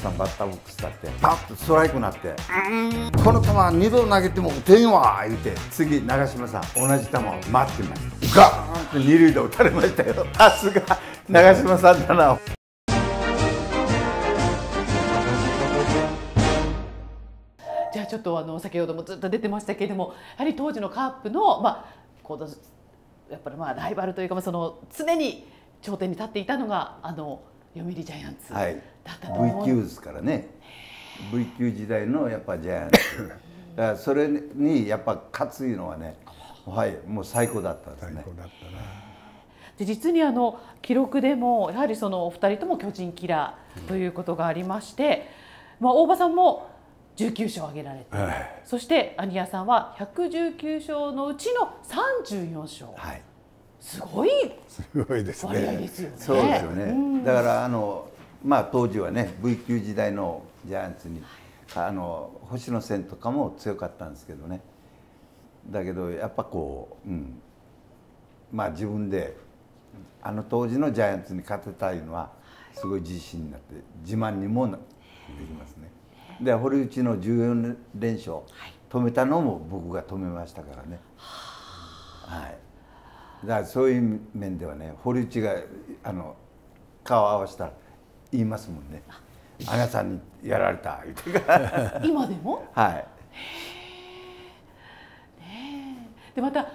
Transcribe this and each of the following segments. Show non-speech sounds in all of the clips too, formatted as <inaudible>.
さんバッターボックスだってパッとストライクになって、この球2度投げても打てんわ言うて次長嶋さん同じ球を待ってましたガーンって二塁で打たれましたよ <laughs> さすが長嶋さんだなじゃあちょっとあの先ほどもずっと出てましたけれどもやはり当時のカープのまあこうやっぱりまあライバルというかその常に頂点に立っていたのがあの読売ジャイアンツだったと思う、はい、VQ ですからね v 級時代のやっぱジャイアンツだからそれにやっぱ勝ついのはねはいもう最高だったんですね。実にあの記録でもやはりそのお二人とも巨人キラーということがありまして、うん、まあ、大場さんも19勝挙げられて、はい、そしてアニアさんは119勝のうちの34勝、はい、すごいすごいですね。すねそうですよね、だからあの、まあ、当時はね V 級時代のジャイアンツに、はい、あの星野戦とかも強かったんですけどねだけどやっぱこう、うん、まあ自分であの当時のジャイアンツに勝てたいのはすごい自信になって自慢にもできますね。で堀内の14連勝、止めたのも僕が止めましたからね。はいだからそういう面ではね堀内があの顔を合わせたら言いますもんね「あなんにやられた」言って今でもはいねでまた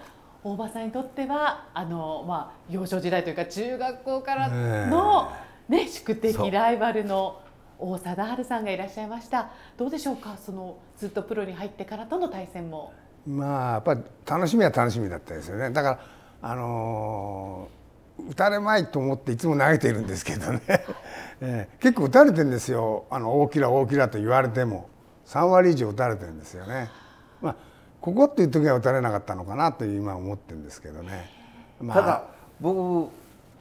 大場さんにとってはあの、まあ、幼少時代というか中学校からの、ね、宿敵ライバルの王貞治さんがいらっしゃいましたどうでしょうかそのずっとプロに入ってからとの対戦も。まあやっぱり楽しみは楽しみだったですよねだからあのー、打たれまいと思っていつも投げているんですけどね、<laughs> えー、結構打たれてるんですよあの大きな大きなと言われても3割以上打たれてるんですよね。まあ、ここっていう時は打たれなかったのかなという今思ってるんですけどね。まあ、ただ僕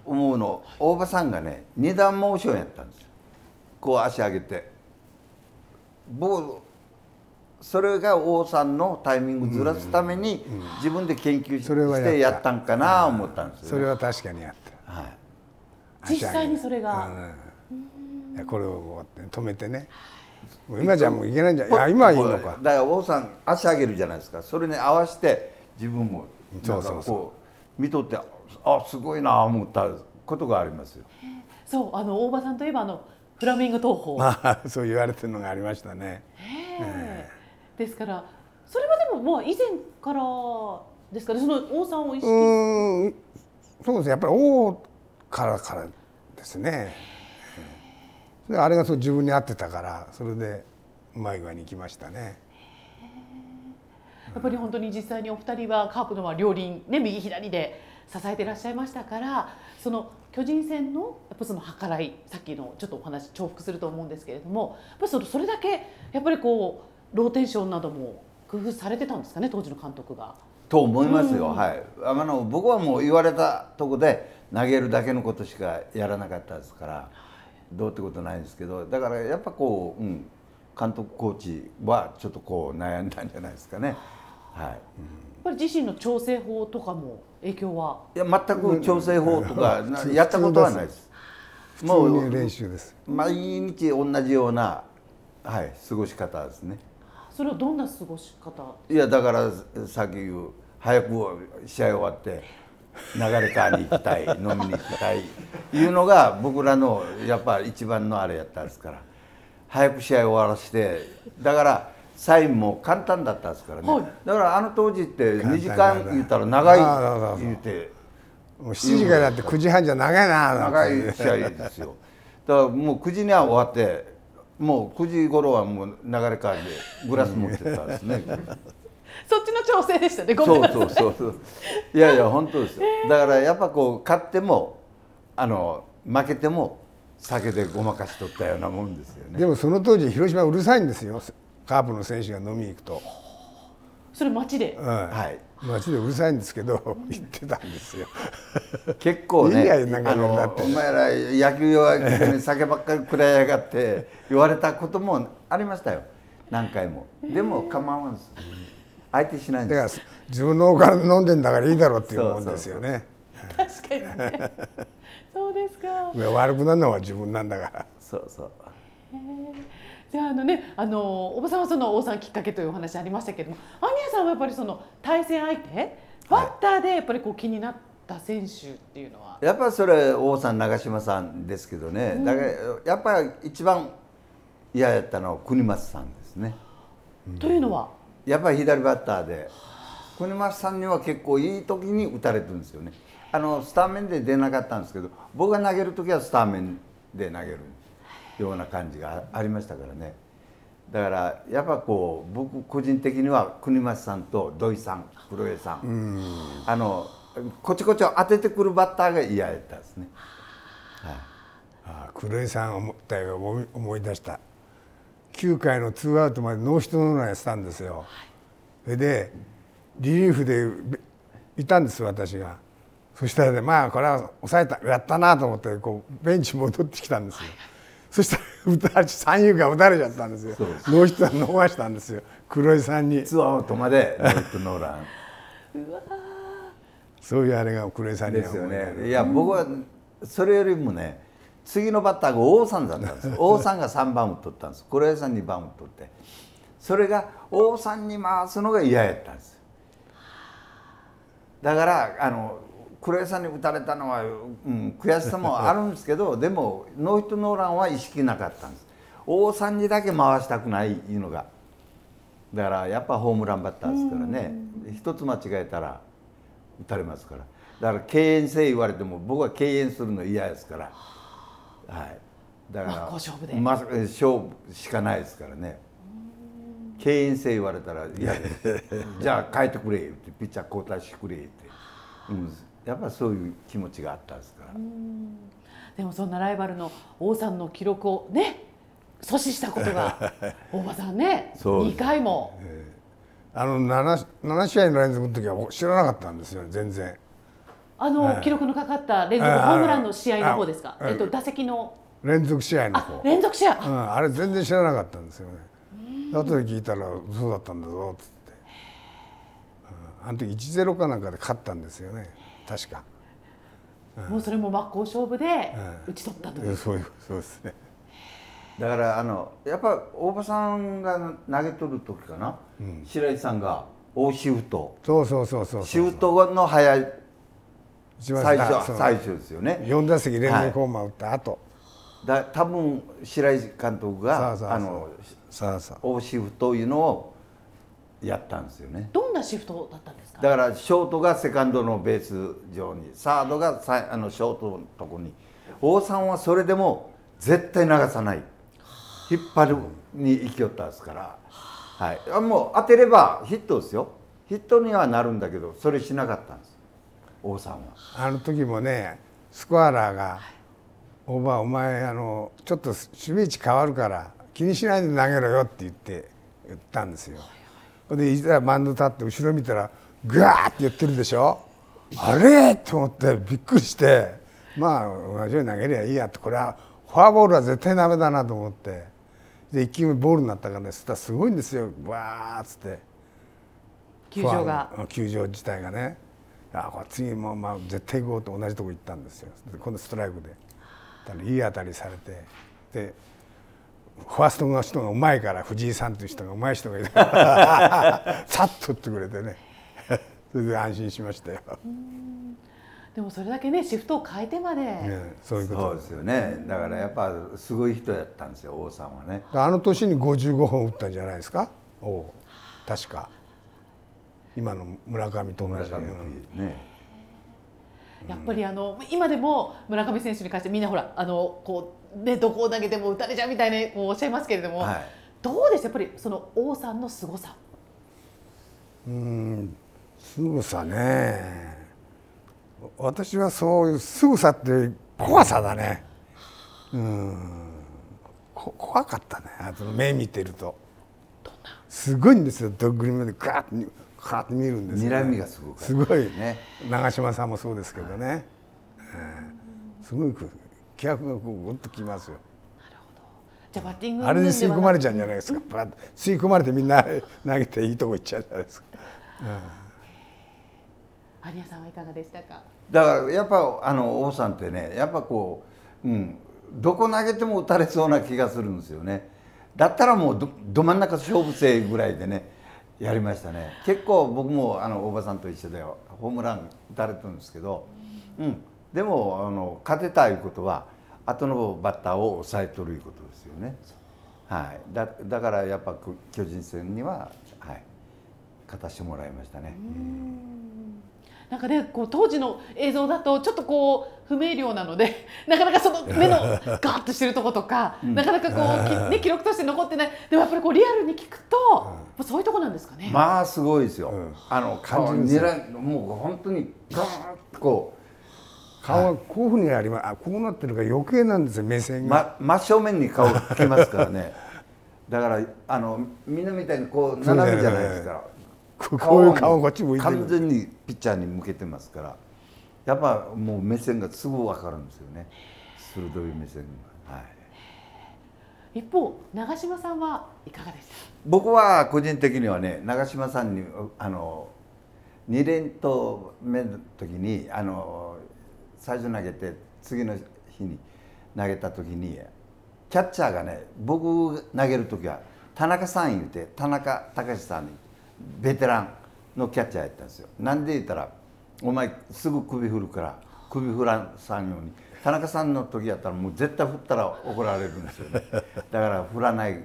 思うの大場さんがね二段モーションやったんですこう足上げて。僕それが王さんのタイミングずらすために自分で研究してやったんかな思ったんですよ、ね、それは確かにやった、はい、実際にそれが、うん、これを止めてね今じゃもういけないんじゃない今はいいのかだから王さん足上げるじゃないですかそれに合わせて自分もそうそうそう見とってあすごいな思ったことがありますよそうあの大場さんといえばあのフラミング投法 <laughs> そう言われてるのがありましたね、ええーですからそれはでもまあ以前からですかねその王さんを意識うんそうですねやっぱり王からからですね。であれがそう自分に合ってたからそれでうまい具合にいきましたね。やっぱり本当に実際にお二人はカープの両輪、ね、右左で支えてらっしゃいましたからその巨人戦のやっぱその計らいさっきのちょっとお話重複すると思うんですけれどもやっぱそのそれだけやっぱりこうローテーションなども工夫されてたんですかね当時の監督が。と思いますよ、はいあの僕はもう言われたとこで投げるだけのことしかやらなかったですからどうってことないんですけどだからやっぱこう、うん、監督コーチはちょっとこう悩んだんじゃないですかね。はい、うん、やっぱり自身の調整法とかも影響はいや全く調整法とかやったことはないです。もう練習です毎日同じような、はい、過ごし方ですね。それはどんな過ごし方いやだからさっき言う早く試合終わって流れ川に行きたい飲みに行きたいいうのが僕らのやっぱ一番のあれやったんですから早く試合終わらせてだからサインも簡単だったんですからね、はい、だからあの当時って2時間言ったら長い言うて7時からだって9時半じゃ長いな長い試合ですよだからもう9時には終わってもう9時頃はもう流れ変わりでグラス持ってたんですね <laughs> そっちの調整でしたねごめんなさいそうそうそういやいや本当です、だからやっぱこう勝ってもあの負けても酒でごまかしとったようなもんですよねでもその当時広島うるさいんですよカープの選手が飲みに行くとそれ街で、うん、はい街でうるさいんですけど <laughs> 言ってたんですよ結構ねあのお前ら野球弱く <laughs> 酒ばっかり食らいやがって言われたこともありましたよ何回もでも構わんす相手しないんですだから自分のお金飲んでんだからいいだろうっていうもんですよね確かにね <laughs> そうですか悪くなるのは自分なんだからそうそうへえゃあのねあのおばさんはその王さんきっかけというお話ありましたけどもアニヤさんはやっぱりその対戦相手バッターでやっぱりこう気になった選手っていうのは、はい、やっぱりそれ王さん長嶋さんですけどね、うん、だからやっぱり一番嫌やったのは国松さんですね。うん、というのはやっぱり左バッターで国松さんには結構いい時に打たれてるんですよね。あのスタメンで出なかったんですけど僕が投げる時はスタメンで投げるんです。ような感じがありましたからねだからやっぱこう僕個人的には国松さんと土井さん黒江さんあのこちこちを当ててくるバッターが嫌やったんですね。はいあ黒井さん思ったよ思い出した9回のツーアウトまでノーヒットノーランやってたんですよ、それでリリーフでいたんです私がそしたらねまあこれは抑えたやったなと思ってこうベンチ戻ってきたんですよ、そしたら三遊間打たれちゃったんですよノーヒット逃したんですよ黒井さんにツーアウトまでノーヒットノーランそういうあれが黒井さんにですよねいや僕はそれよりもね次のバッターが王さんだったんです <laughs> 王さんが三番打っとったんです黒井さんに番打っとってそれが王さんに回すのが嫌やったんですだからあの黒井さんに打たれたのは、うん、悔しさもあるんですけど <laughs> でもノーヒットノーランは意識なかったんです王さんにだけ回したくないいうのがだからやっぱホームランバッターですからね一つ間違えたら打たれますからだから敬遠せい言われても僕は敬遠するの嫌ですから、はい、だから、勝負で、ま、勝負しかないですからね敬遠せい言われたら嫌です <laughs> じゃあ変えてくれってピッチャー交代してくれって。うんやっぱそういう気持ちがあったんですからでもそんなライバルの王さんの記録をね阻止したことが <laughs> 大場さんね2回も、えー、あの 7, 7試合の連続の時は知らなかったんですよ全然あの、はい、記録のかかった連続ホームランの試合の方ですか、えっと、打席の連続試合の方連続試合、うん、あれ全然知らなかったんですよね後で聞いたらそうだったんだぞっつって、うん、あの時1-0かなんかで勝ったんですよね確か、うん、もうそれも真っ向勝負で打ち取ったという、うん、そうですねだからあのやっぱ大場さんが投げとる時かな、うん、白井さんが大シフトそうそうそうそうシフトの速い最初最初ですよね4打席連続ホームラン打った後、はいだ多分白井監督があのさあさあ大シフトいうのをやったんですよねどんなシフトだったんですかだからショートがセカンドのベース上にサードがあのショートのとこに王さんはそれでも絶対流さない引っ張るに行きよったんですから、はい、もう当てればヒットですよヒットにはなるんだけどそれしなかったんです王さんは。あの時もねスコアラーが「おばお前あのちょっと守備位置変わるから気にしないで投げろよ」って言って言ったんですよ。でいざマウンド立って後ろ見たらガーって言ってるでしょあれと思ってびっくりしてまあ同じように投げりゃいいやってこれはフォアボールは絶対ダメだなと思ってで1球目ボールになったからねすすごいんですよわっつって球場が球場自体がねあこれ次もまあ絶対行こうと同じとこ行ったんですよで今度ストライクでいい当たりされてでファーストの人がうまいから藤井さんという人がうまい人がいたから <laughs> さっと打ってくれてね。すごい安心しましたよ。でもそれだけねシフトを変えてまで、ね、そういうことですよねだからやっぱすごい人やったんですよ王さんはねあの年に55本打ったんじゃないですかお確か今の村上と同じようにね、やっぱりあの今でも村上選手に関してみんなほらあのこうねどこを投げても打たれちゃうみたいにおっしゃいますけれども、はい、どうですやっぱりその王さんの凄さうんすぐさね私はそういうすぐさって怖さだねうん怖かったねあの目見てるとすごいんですよどっぐりまでガーッとカーッと見るんですよ、ね、睨みがすごいすごいね長嶋さんもそうですけどね、はい、すごい気迫がこうグッときますよあれに吸い込まれちゃうんじゃないですか、うん、吸い込まれてみんな投げていいとこ行っちゃうじゃないですか、うん有谷さんはいかがでしたかだからやっぱあの王さんってねやっぱこう、うん、どこ投げても打たれそうな気がするんですよねだったらもうど真ん中勝負性ぐらいでねやりましたね結構僕もあの大場さんと一緒でホームラン打たれてるんですけど、うん、でもあの勝てたいうことは後のバッターを抑えとるいうことですよね。はい、だだからやっぱ巨人戦には、はい、勝たせてもらいましたね。なんかねこう当時の映像だとちょっとこう不明瞭なので <laughs> なかなかその <laughs> 目のガーッとしてるとことか、うん、なかなかこう、ね、記録として残ってないでもやっぱりこうリアルに聞くと、うん、そういうとこなんですかね。まあすごいですよ。うん、あの感じ狙いもう本当にガーッとこう。顔がこういうふうにあります、はい、こうなってるから余計なんですよ目線が、ま、真正面に顔がきますからねだからあのみんなみたいにこう斜めじゃないですか <laughs> こういう顔こっち向いてる完全にピッチャーに向けてますからやっぱもう目線がすぐ分かるんですよね鋭い目線が、はい、一方長嶋さんはいかがでした僕は個人的にはね長嶋さんにあの2連投目の時にあの最初投げて次の日に投げた時にキャッチャーがね僕投げる時は田中さん言うて田中隆さんにベテランのキャッチャーやったんですよなんで言ったらお前すぐ首振るから首振らさんように田中さんの時やったらもう絶対振ったら怒られるんですよねだから振らない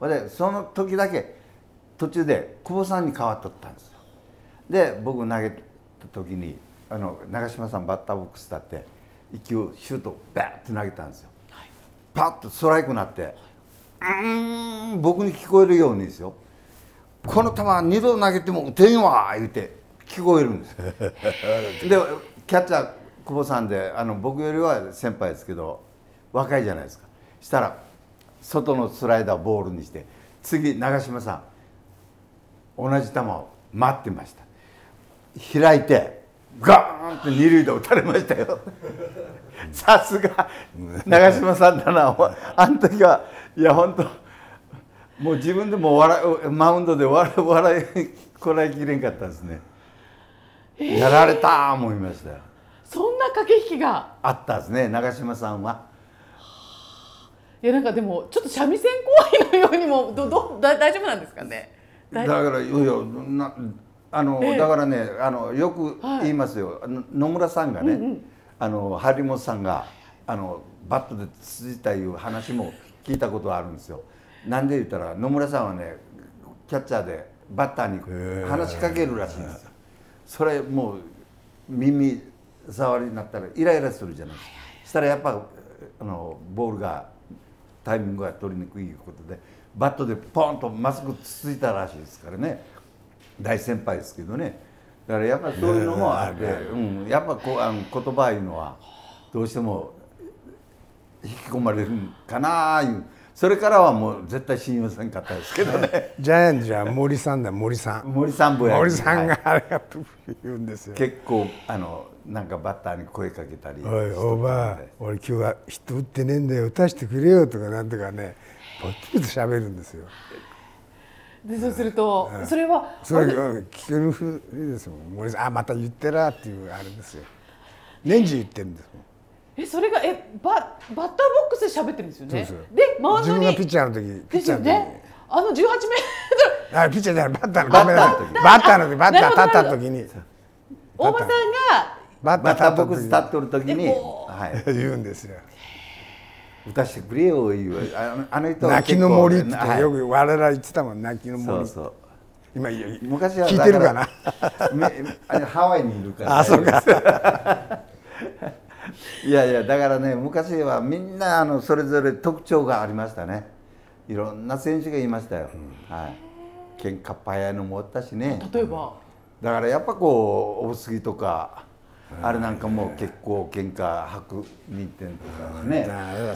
ほでその時だけ途中で久保さんに変わっとったんですよで僕投げた時にあの長嶋さんバッターボックス立って1球シュートバーって投げたんですよ、パッとストライクになって、うん僕に聞こえるようにですよこの球2度投げても打てんわ言うて聞こえるんです <laughs> でキャッチャー久保さんであの僕よりは先輩ですけど若いじゃないですかしたら外のスライダーボールにして次長嶋さん同じ球を待ってました開いてガーンと二塁で打たれましたよ <laughs> さすが長嶋さんだなあの時はいや本当もう自分でも笑マウンドで笑笑いこらえきれんかったですね、えー、やられた思いましたよそんな駆け引きがあったんですね長嶋さんはいやなんかでもちょっと三味線怖いのようにもどどだ大丈夫なんですかねだからいやいやなあの、えー、だからねあのよく言いますよ、はい、野村さんがね、うんうん、あの張本さんがあのバットでついたいう話も聞いたことあるんですよ。なんで言ったら野村さんはねキャッチャーでバッターに話しかけるらしいんですそれもう耳触りになったらイライラするじゃないですか、したらやっぱあのボールがタイミングが取りにくいことでバットでポンとマスクつついたらしいですからね大先輩ですけどねだからやっぱりそういうのもあって、うん、やっぱこうあの言葉いうのはどうしても引き込まれるんかなあいう。それからはもう絶対信用せんかったですけどねジャイアンツは森さんだ森さん森さん森さんがあれが言うんですよ結構あのなんかバッターに声かけたりおいおばあ俺今日はヒット打ってねえんだよ打たしてくれよとかなんとかねぼっちりと喋るんですよでそうすると、うん、それはそれ聞けるふうですもん森さんあまた言ってらっていうあれですよ年中言ってるんですもんえそれがえババッターボックスで喋ってるんですよね。でマウンドに自分がピッチャーの時ですよね。あの18メートル。あピッチャーじゃないバッターのごめんなさバッターの時バッター立った時に大場さんがバッターボックス立っておる時に、はい、言うんですよ。打たしてくれよ言うあの人は泣きの森ってよく我ら言ってたもん泣きの森そうそう今昔は聞いてるかなハワイにいるからあそうかいやいやだからね昔はみんなあのそれぞれ特徴がありましたねいろんな選手がいましたよ、うん、はい、喧嘩っ早いのもおったしね例えば、だからやっぱこう大杉とかあれなんかも結構喧嘩く2点とかね、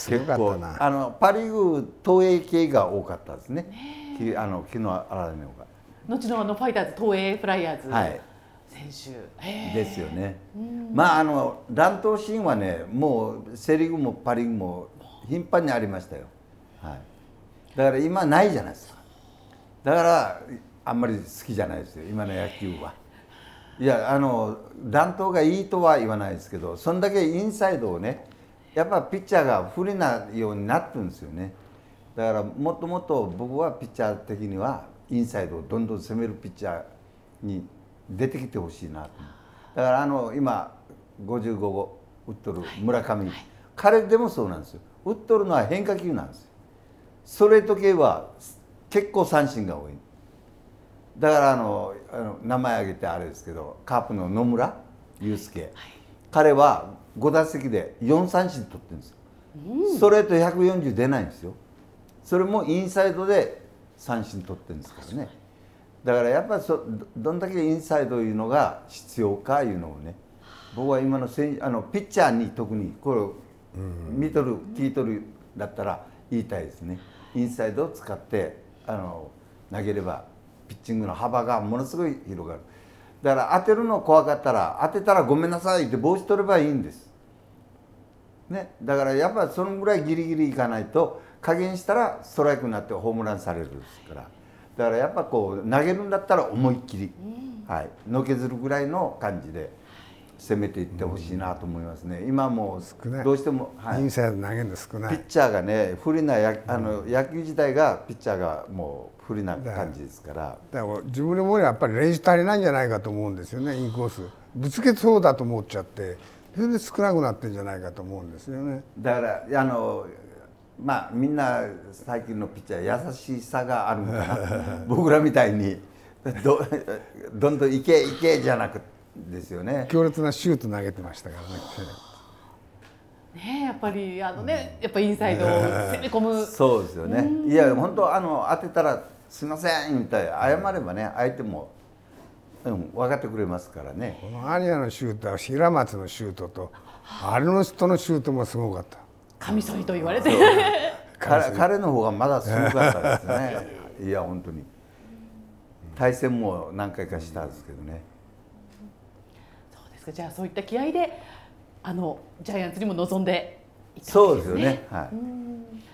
結構あのパ・リーグ東映系が多かったですね、ねあの昨日あらのが後のあのファイターズ東映フライヤーズ、はい、選手ですよね、まああの乱闘シーンはねもうセ・リーグもパ・リーグも頻繁にありましたよ、はい、だから今ないじゃないですかだからあんまり好きじゃないですよ今の野球は。いやあの乱闘がいいとは言わないですけどそんだけインサイドをねやっぱピッチャーが不利なようになってるんですよねだからもっともっと僕はピッチャー的にはインサイドをどんどん攻めるピッチャーに出てきてほしいなだからあの今55号打っとる村上、はいはい、彼でもそうなんですよ打っとるのは変化球なんですよストレート系は結構三振が多いだからあのあの名前挙げてあれですけどカープの野村祐介、はい、彼は5打席で4三振取ってるんですよ、うん、ストレート140出ないんですよそれもインサイドで三振取ってるんですからねだからやっぱりどんだけインサイドいうのが必要かいうのをね僕は今のせあのピッチャーに特にこれを見とる、聞いとるだったら言いたいですね。インサイドを使ってあの投げればピッチングの幅がものすごい広がるだから当てるの怖かったら当てたらごめんなさいって帽子取ればいいんです、ね、だからやっぱりそのぐらいギリギリいかないと加減したらストライクになってホームランされるですから。だからやっぱこう投げるんだったら思いっきり、うん、はい、のけずるぐらいの感じで攻めていってほしいなと思いますね、うん、今もどうしても、はい、インサイド投げるの少ないピッチャーがね不利なやあの、野球自体がピッチャーがもう不利な感じですからだから自分のもはやっぱり練習足りないんじゃないかと思うんですよねインコースぶつけそうだと思っちゃってそれで少なくなってんじゃないかと思うんですよねだからあのまあみんな最近のピッチャー優しさがあるのかな <laughs> 僕らみたいにどどんどんいけいけじゃなくですよね強烈なシュート投げてましたからね。ねやっぱりあのね、うん、やっぱインサイドを攻め込むそうですよねいや本当あの当てたら「すいません」みたいな謝ればね相手も、うん、分かってくれますからねこのアリアのシュートは平松のシュートとあれの人のシュートもすごかった神ソニと言われて、<laughs> 彼彼の方がまだすごかったですね <laughs> いや本当に対戦も何回かしたんですけどね、そうですかじゃあそういった気合であのジャイアンツにも望んでいったんですねそうですよねはい